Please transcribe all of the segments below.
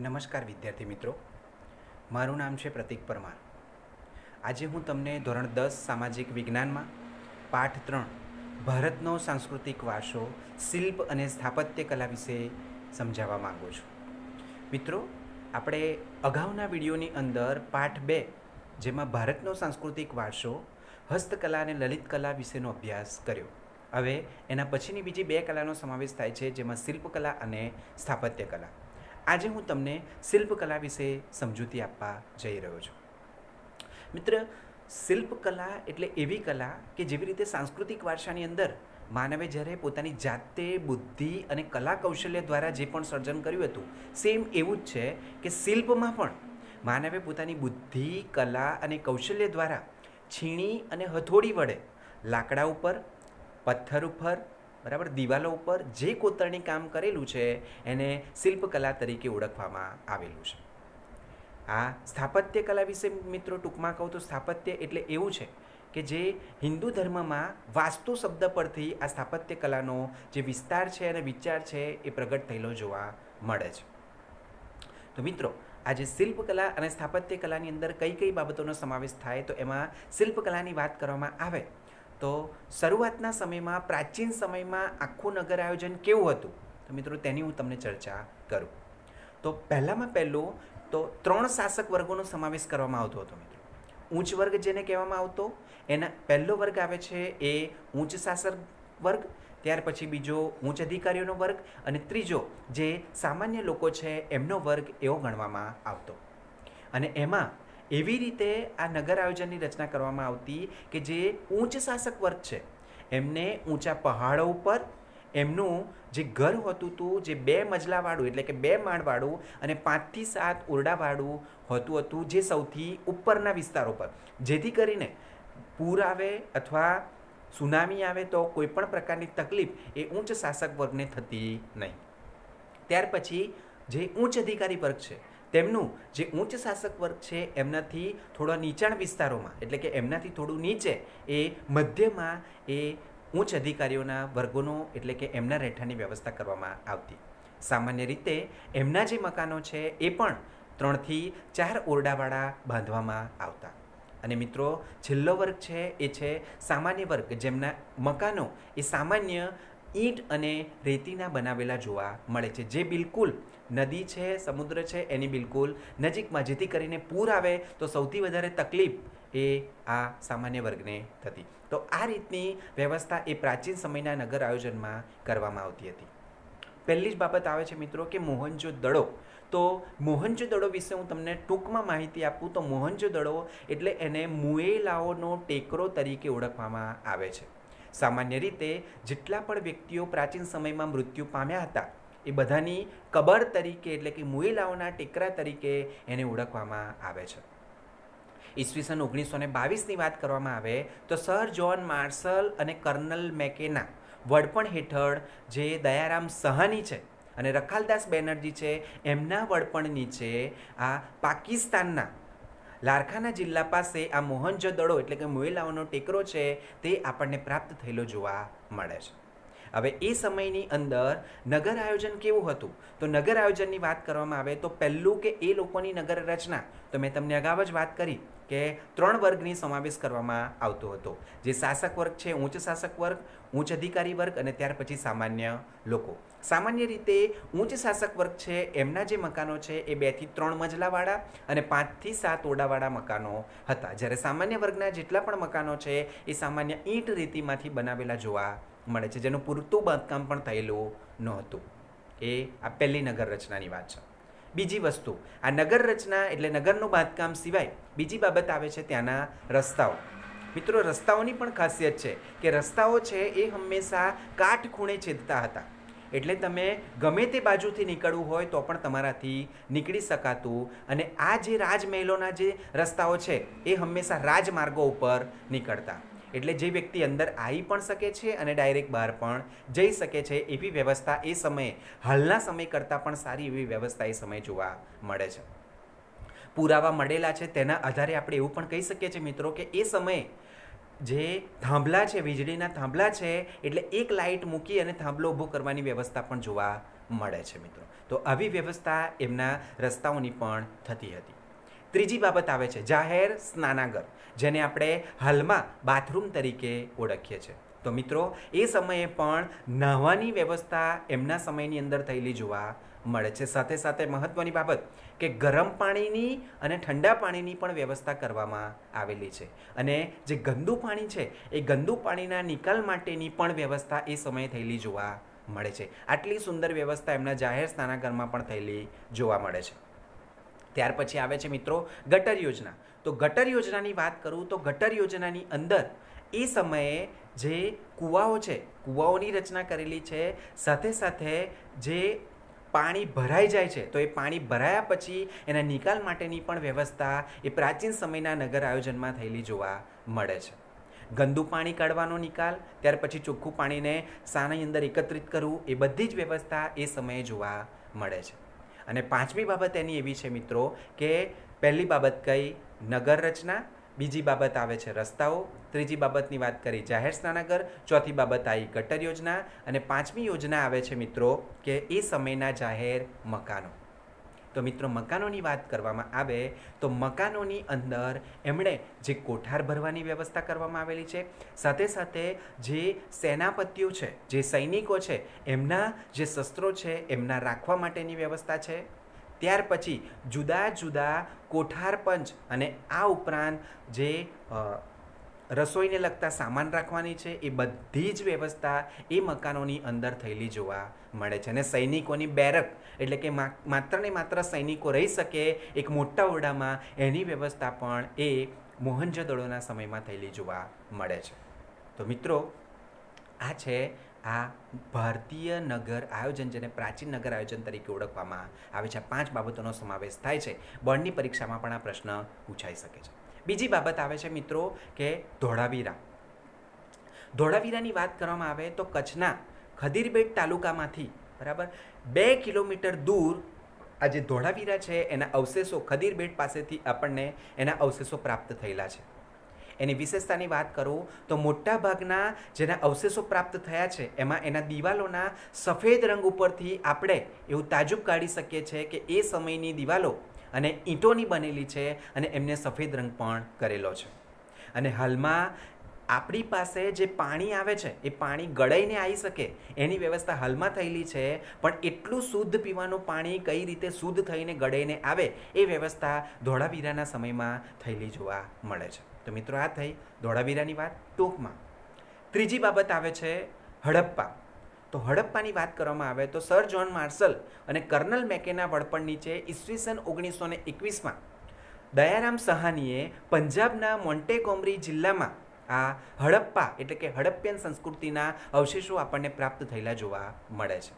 નમસ્કાર વિદ્યાર્થી મિત્રો મારું નામ છે પ્રતિક પરમાર આજે હું તમને ધોરણ દસ સામાજિક વિજ્ઞાનમાં પાઠ ત્રણ ભારતનો સાંસ્કૃતિક વારસો શિલ્પ અને સ્થાપત્ય કલા વિશે સમજાવવા માગું છું મિત્રો આપણે અગાઉના વિડીયોની અંદર પાઠ બે જેમાં ભારતનો સાંસ્કૃતિક વારસો હસ્તકલા અને લલિત કલા વિશેનો અભ્યાસ કર્યો હવે એના પછીની બીજી બે કલાનો સમાવેશ થાય છે જેમાં શિલ્પકલા અને સ્થાપત્ય કલા આજે હું તમને શિલ્પકલા વિશે સમજૂતી આપવા જઈ રહ્યો છું મિત્ર શિલ્પકલા એટલે એવી કલા કે જેવી રીતે સાંસ્કૃતિક વારસાની અંદર માનવે જ્યારે પોતાની જાતે બુદ્ધિ અને કલા કૌશલ્ય દ્વારા જે પણ સર્જન કર્યું હતું સેમ એવું જ છે કે શિલ્પમાં પણ માનવે પોતાની બુદ્ધિ કલા અને કૌશલ્ય દ્વારા છીણી અને હથોડી વડે લાકડા ઉપર પથ્થર ઉપર બરાબર દિવાલો ઉપર જે કોતરણી કામ કરેલું છે એને શિલ્પકલા તરીકે ઓળખવામાં આવેલું છે આ સ્થાપત્ય કલા વિશે મિત્રો ટૂંકમાં કહું તો સ્થાપત્ય એટલે એવું છે કે જે હિન્દુ ધર્મમાં વાસ્તુ શબ્દ પરથી આ સ્થાપત્ય કલાનો જે વિસ્તાર છે અને વિચાર છે એ પ્રગટ થયેલો જોવા મળે છે તો મિત્રો આજે શિલ્પકલા અને સ્થાપત્ય કલાની અંદર કઈ કઈ બાબતોનો સમાવેશ થાય તો એમાં શિલ્પકલાની વાત કરવામાં આવે તો શરૂઆતના સમયમાં પ્રાચીન સમયમાં આખું નગર આયોજન કેવું હતું તો મિત્રો તેની હું તમને ચર્ચા કરું તો પહેલાંમાં પહેલું તો ત્રણ શાસક વર્ગોનો સમાવેશ કરવામાં આવતો હતો મિત્રો ઊંચ વર્ગ જેને કહેવામાં આવતો એના પહેલો વર્ગ આવે છે એ ઊંચ શાસક વર્ગ ત્યાર પછી બીજો ઉચ્ચ અધિકારીઓનો વર્ગ અને ત્રીજો જે સામાન્ય લોકો છે એમનો વર્ગ એવો ગણવામાં આવતો અને એમાં એવી રીતે આ નગર આયોજનની રચના કરવામાં આવતી કે જે ઉચ્ચ શાસક વર્ગ છે એમને ઊંચા પહાડો ઉપર એમનું જે ઘર હોતું હતું જે બે મજલાવાળું એટલે કે બે માળવાળું અને પાંચથી સાત ઓરડાવાળું હોતું હતું જે સૌથી ઉપરના વિસ્તારો પર જેથી કરીને પૂર આવે અથવા સુનામી આવે તો કોઈપણ પ્રકારની તકલીફ એ ઉચ્ચ શાસક વર્ગને થતી નહીં ત્યાર પછી જે ઉચ્ચ અધિકારી વર્ગ છે તેમનું જે ઉચ્ચ શાસક વર્ગ છે એમનાથી થોડા નીચાણ વિસ્તારોમાં એટલે કે એમનાથી થોડું નીચે એ મધ્યમાં એ ઉચ્ચ અધિકારીઓના વર્ગોનો એટલે કે એમના રહેઠાણની વ્યવસ્થા કરવામાં આવતી સામાન્ય રીતે એમના જે મકાનો છે એ પણ ત્રણથી ચાર ઓરડાવાળા બાંધવામાં આવતા અને મિત્રો છેલ્લો વર્ગ છે એ છે સામાન્ય વર્ગ જેમના મકાનો એ સામાન્ય ઈંટ અને રેતીના બનાવેલા જોવા મળે છે જે બિલકુલ નદી છે સમુદ્ર છે એની બિલકુલ નજીકમાં જેથી કરીને પૂર આવે તો સૌથી વધારે તકલીફ એ આ સામાન્ય વર્ગને થતી તો આ રીતની વ્યવસ્થા એ પ્રાચીન સમયના નગર આયોજનમાં કરવામાં આવતી હતી પહેલી જ બાબત આવે છે મિત્રો કે મોહનજો દડો તો મોહનજો દડો વિશે હું તમને ટૂંકમાં માહિતી આપું તો મોહનજો દડો એટલે એને મુએલાઓનો ટેકરો તરીકે ઓળખવામાં આવે છે સામાન્ય રીતે જેટલા પણ વ્યક્તિઓ પ્રાચીન સમયમાં મૃત્યુ પામ્યા હતા એ બધાની કબર તરીકે એટલે કે મુઈલાઓના ટેકરા તરીકે એને ઓળખવામાં આવે છે ઈસવીસન ઓગણીસો ને બાવીસની વાત કરવામાં આવે તો સર જ્હોન માર્શલ અને કર્નલ મેકેના વડપણ હેઠળ જે દયારામ સહાની છે અને રખાલદાસ બેનર્જી છે એમના વડપણ નીચે આ પાકિસ્તાનના લારખાના જિલ્લા પાસે આ મોહનજોદડો એટલે કે મુએલાઓનો ટેકરો છે તે આપણને પ્રાપ્ત થયેલો જોવા મળે છે હવે એ સમયની અંદર નગર આયોજન કેવું હતું તો નગર આયોજનની વાત કરવામાં આવે તો પહેલું કે એ લોકોની નગર રચના તો મેં તમને અગાઉ જ વાત કરી કે ત્રણ વર્ગની સમાવેશ કરવામાં આવતો હતો જે શાસક વર્ગ છે ઉચ્ચ શાસક વર્ગ ઉચ્ચ અધિકારી વર્ગ અને ત્યાર પછી સામાન્ય લોકો સામાન્ય રીતે ઉચ્ચ શાસક વર્ગ છે એમના જે મકાનો છે એ બેથી ત્રણ મજલાવાળા અને પાંચથી સાત ઓડાવાળા મકાનો હતા જ્યારે સામાન્ય વર્ગના જેટલા પણ મકાનો છે એ સામાન્ય ઈંટ રીતિમાંથી બનાવેલા જોવા મળે છે જેનું પૂરતું બાંધકામ પણ થયેલું નહોતું એ આ પહેલી નગર રચનાની વાત છે બીજી વસ્તુ આ નગર રચના એટલે નગરનું બાંધકામ સિવાય બીજી બાબત આવે છે ત્યાંના રસ્તાઓ મિત્રો રસ્તાઓની પણ ખાસિયત છે કે રસ્તાઓ છે એ હંમેશા કાટખૂણે છેદતા હતા એટલે તમે ગમે તે બાજુથી નીકળવું હોય તો પણ તમારાથી નીકળી શકાતું અને આ જે રાજમહેલોના જે રસ્તાઓ છે એ હંમેશા રાજમાર્ગો ઉપર નીકળતા એટલે જે વ્યક્તિ અંદર આવી પણ શકે છે અને ડાયરેક્ટ બહાર પણ જઈ શકે છે એવી વ્યવસ્થા એ સમયે હાલના સમય કરતાં પણ સારી એવી વ્યવસ્થા એ સમયે જોવા મળે છે પુરાવા મળેલા છે તેના આધારે આપણે એવું પણ કહી શકીએ છીએ મિત્રો કે એ સમયે જે થાંભલા છે વીજળીના થાંભલા છે એટલે એક લાઇટ મૂકી અને થાંભલો ઊભો કરવાની વ્યવસ્થા પણ જોવા મળે છે મિત્રો તો આવી વ્યવસ્થા એમના રસ્તાઓની પણ થતી હતી ત્રીજી બાબત આવે છે જાહેર સ્નાનાગર જેને આપણે હાલમાં બાથરૂમ તરીકે ઓળખીએ છીએ તો મિત્રો એ સમયે પણ નાહવાની વ્યવસ્થા એમના સમયની અંદર થયેલી જોવા મળે છે સાથે સાથે મહત્ત્વની બાબત કે ગરમ પાણીની અને ઠંડા પાણીની પણ વ્યવસ્થા કરવામાં આવેલી છે અને જે ગંદુ પાણી છે એ ગંદુ પાણીના નિકાલ માટેની પણ વ્યવસ્થા એ સમયે થયેલી જોવા મળે છે આટલી સુંદર વ્યવસ્થા એમના જાહેર સ્નાનાગરમાં પણ થયેલી જોવા મળે છે ત્યાર પછી આવે છે મિત્રો ગટર યોજના તો ગટર યોજનાની વાત કરું તો ગટર યોજનાની અંદર એ સમયે જે કૂવાઓ છે કૂવાઓની રચના કરેલી છે સાથે સાથે જે પાણી ભરાઈ જાય છે તો એ પાણી ભરાયા પછી એના નિકાલ માટેની પણ વ્યવસ્થા એ પ્રાચીન સમયના નગર આયોજનમાં થયેલી જોવા મળે છે ગંદુ પાણી કાઢવાનો નિકાલ ત્યાર પછી ચોખ્ખું પાણીને સાની અંદર એકત્રિત કરવું એ બધી જ વ્યવસ્થા એ સમયે જોવા મળે છે અને પાંચમી બાબત એની એવી છે મિત્રો કે પહેલી બાબત કઈ નગર રચના બીજી બાબત આવે છે રસ્તાઓ ત્રીજી બાબતની વાત કરી જાહેર સ્નાનાગર ચોથી બાબત આવી ગટર યોજના અને પાંચમી યોજના આવે છે મિત્રો કે એ સમયના જાહેર મકાનો તો મિત્રો મકાનોની વાત કરવામાં આવે તો મકાનોની અંદર એમણે જે કોઠાર ભરવાની વ્યવસ્થા કરવામાં આવેલી છે સાથે સાથે જે સેનાપતિઓ છે જે સૈનિકો છે એમના જે શસ્ત્રો છે એમના રાખવા માટેની વ્યવસ્થા છે ત્યાર પછી જુદા જુદા કોઠાર પંચ અને આ ઉપરાંત જે રસોઈને લગતા સામાન રાખવાની છે એ બધી જ વ્યવસ્થા એ મકાનોની અંદર થયેલી જોવા મળે છે અને સૈનિકોની બેરક એટલે કે માત્ર ને માત્ર સૈનિકો રહી શકે એક મોટા ઓરડામાં એની વ્યવસ્થા પણ એ મોહનજોદડોના સમયમાં થયેલી જોવા મળે છે તો મિત્રો આ છે આ ભારતીય નગર આયોજન જેને પ્રાચીન નગર આયોજન તરીકે ઓળખવામાં આવે છે પાંચ બાબતોનો સમાવેશ થાય છે બોર્ડની પરીક્ષામાં પણ આ પ્રશ્ન પૂછાઈ શકે છે બીજી બાબત આવે છે મિત્રો કે ધોળાવીરા ધોળાવીરાની વાત કરવામાં આવે તો કચ્છના ખદીરબેટ તાલુકામાંથી બરાબર બે કિલોમીટર દૂર આ જે ધોળાવીરા છે એના અવશેષો ખદીરબેટ પાસેથી આપણને એના અવશેષો પ્રાપ્ત થયેલા છે એની વિશેષતાની વાત કરું તો મોટા ભાગના જેના અવશેષો પ્રાપ્ત થયા છે એમાં એના દિવાલોના સફેદ રંગ ઉપરથી આપણે એવું તાજુબ કાઢી શકીએ છીએ કે એ સમયની દિવાલો અને ઈંટોની બનેલી છે અને એમને સફેદ રંગ પણ કરેલો છે અને હાલમાં આપણી પાસે જે પાણી આવે છે એ પાણી ગળાઈને આવી શકે એની વ્યવસ્થા હાલમાં થયેલી છે પણ એટલું શુદ્ધ પીવાનું પાણી કઈ રીતે શુદ્ધ થઈને ગળાઈને આવે એ વ્યવસ્થા ધોળાવીરાના સમયમાં થયેલી જોવા મળે છે તો મિત્રો આ થઈ ધોળાવીરાની વાત ટૂંકમાં ત્રીજી બાબત આવે છે હડપ્પા તો હડપ્પાની વાત કરવામાં આવે તો સર જ્હોન માર્શલ અને કર્નલ મેકેના વડપણ નીચે ઈસવીસન ઓગણીસો ને એકવીસમાં દયારામ સહાનીએ પંજાબના મોન્ટેકોમરી જિલ્લામાં આ હડપ્પા એટલે કે હડપ્પિયન સંસ્કૃતિના અવશેષો આપણને પ્રાપ્ત થયેલા જોવા મળે છે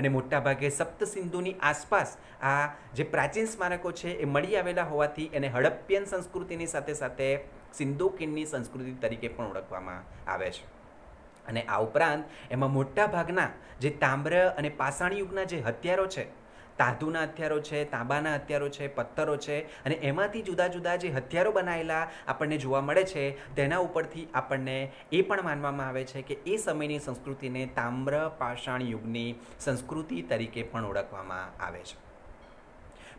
અને મોટાભાગે સપ્તસિંધુની આસપાસ આ જે પ્રાચીન સ્મારકો છે એ મળી આવેલા હોવાથી એને હડપ્પિયન સંસ્કૃતિની સાથે સાથે સિંધુ કિન્ની સંસ્કૃતિ તરીકે પણ ઓળખવામાં આવે છે અને આ ઉપરાંત એમાં મોટા ભાગના જે તામ્ર અને પાષાણ યુગના જે હથિયારો છે ધાતુના હથિયારો છે તાંબાના હથિયારો છે પથ્થરો છે અને એમાંથી જુદા જુદા જે હથિયારો બનાવેલા આપણને જોવા મળે છે તેના ઉપરથી આપણને એ પણ માનવામાં આવે છે કે એ સમયની સંસ્કૃતિને તામ્ર પાષાણ યુગની સંસ્કૃતિ તરીકે પણ ઓળખવામાં આવે છે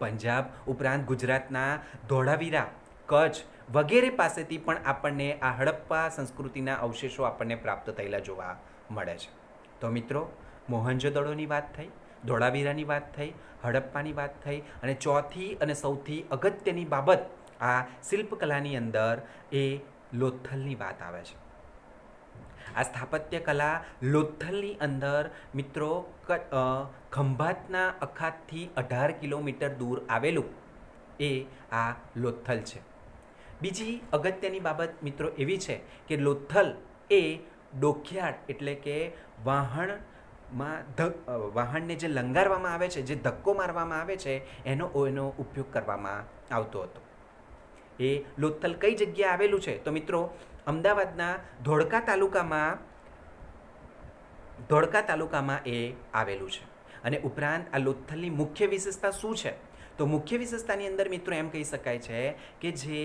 પંજાબ ઉપરાંત ગુજરાતના ધોળાવીરા કચ્છ વગેરે પાસેથી પણ આપણને આ હડપ્પા સંસ્કૃતિના અવશેષો આપણને પ્રાપ્ત થયેલા જોવા મળે છે તો મિત્રો મોહનજોદડોની વાત થઈ ધોળાવીરાની વાત થઈ હડપ્પાની વાત થઈ અને ચોથી અને સૌથી અગત્યની બાબત આ શિલ્પકલાની અંદર એ લોથલની વાત આવે છે આ સ્થાપત્ય કલા લોથલની અંદર મિત્રો ખંભાતના અખાતથી અઢાર કિલોમીટર દૂર આવેલું એ આ લોથલ છે બીજી અગત્યની બાબત મિત્રો એવી છે કે લોથલ એ ડોખિયાટ એટલે કે વાહણમાં ધ વાહણને જે લંગારવામાં આવે છે જે ધક્કો મારવામાં આવે છે એનો એનો ઉપયોગ કરવામાં આવતો હતો એ લોથલ કઈ જગ્યાએ આવેલું છે તો મિત્રો અમદાવાદના ધોળકા તાલુકામાં ધોળકા તાલુકામાં એ આવેલું છે અને ઉપરાંત આ લોથલની મુખ્ય વિશેષતા શું છે તો મુખ્ય વિશેષતાની અંદર મિત્રો એમ કહી શકાય છે કે જે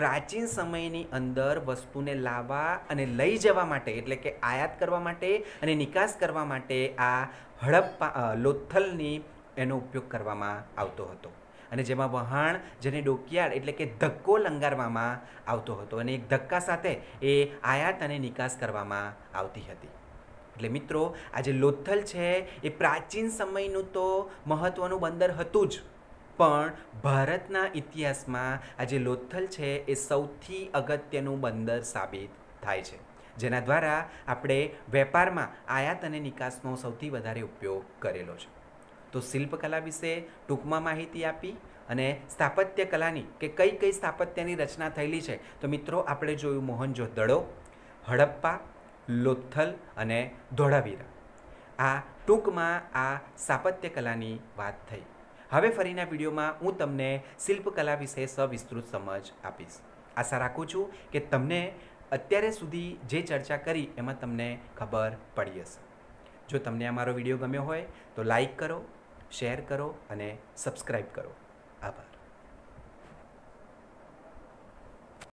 પ્રાચીન સમયની અંદર વસ્તુને લાવવા અને લઈ જવા માટે એટલે કે આયાત કરવા માટે અને નિકાસ કરવા માટે આ હડપ્પા લોથલની એનો ઉપયોગ કરવામાં આવતો હતો અને જેમાં વહાણ જેને ડોકિયાળ એટલે કે ધક્કો લંગારવામાં આવતો હતો અને એક ધક્કા સાથે એ આયાત અને નિકાસ કરવામાં આવતી હતી એટલે મિત્રો આ જે લોથલ છે એ પ્રાચીન સમયનું તો મહત્ત્વનું બંદર હતું જ પણ ભારતના ઇતિહાસમાં આજે લોથલ છે એ સૌથી અગત્યનું બંદર સાબિત થાય છે જેના દ્વારા આપણે વેપારમાં આયાત અને નિકાસનો સૌથી વધારે ઉપયોગ કરેલો છે તો શિલ્પકલા વિશે ટૂંકમાં માહિતી આપી અને સ્થાપત્ય કલાની કે કઈ કઈ સ્થાપત્યની રચના થયેલી છે તો મિત્રો આપણે જોયું મોહનજોદડો હડપ્પા લોથલ અને ધોળાવીરા આ ટૂંકમાં આ સ્થાપત્ય કલાની વાત થઈ હવે ફરીના વિડીયોમાં હું તમને શિલ્પકલા વિશે સવિસ્તૃત સમજ આપીશ આશા રાખું છું કે તમને અત્યારે સુધી જે ચર્ચા કરી એમાં તમને ખબર પડી હશે જો તમને અમારો વિડીયો ગમ્યો હોય તો લાઈક કરો શેર કરો અને સબસ્ક્રાઈબ કરો આભાર